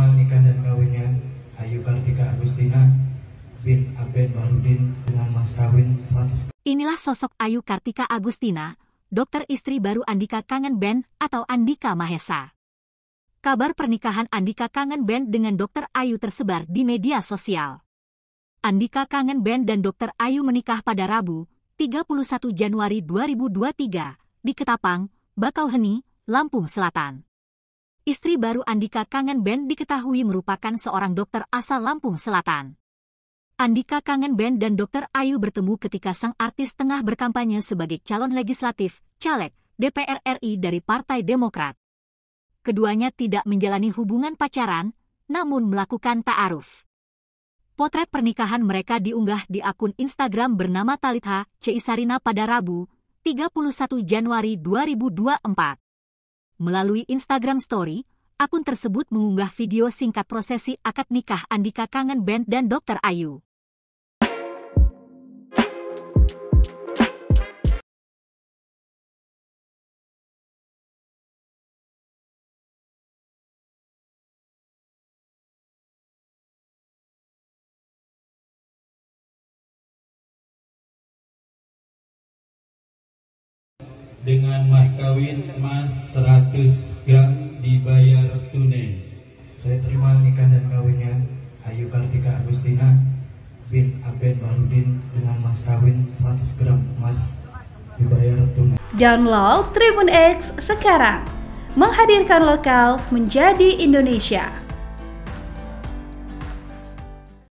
pengumuman nikah dan kawinnya Ayu Kartika Agustina bin Abden Barudin dengan mas kawin 100. Inilah sosok Ayu Kartika Agustina, dokter istri baru Andika Kangen Ben atau Andika Mahesa. Kabar pernikahan Andika Kangen Ben dengan dokter Ayu tersebar di media sosial. Andika Kangen Ben dan dokter Ayu menikah pada Rabu, 31 Januari 2023, di Ketapang, Bakauheni, Lampung Selatan istri baru Andika Kangen Band diketahui merupakan seorang dokter asal Lampung Selatan. Andika Kangen Band dan dokter Ayu bertemu ketika sang artis tengah berkampanye sebagai calon legislatif, caleg, DPR RI dari Partai Demokrat. Keduanya tidak menjalani hubungan pacaran, namun melakukan ta'aruf. Potret pernikahan mereka diunggah di akun Instagram bernama Talitha Ceisarina pada Rabu, 31 Januari 2024. Melalui Instagram Story, akun tersebut mengunggah video singkat prosesi akad nikah Andika Kangen Band dan Dr. Ayu. dengan mas kawin emas 100 gram dibayar tunai. Saya terima nikah dan kawinnya Ayu Kartika Agustina bin Aben Barudin dengan mas kawin 100 gram emas dibayar tunai. Download Tribun X sekarang. Menghadirkan lokal menjadi Indonesia.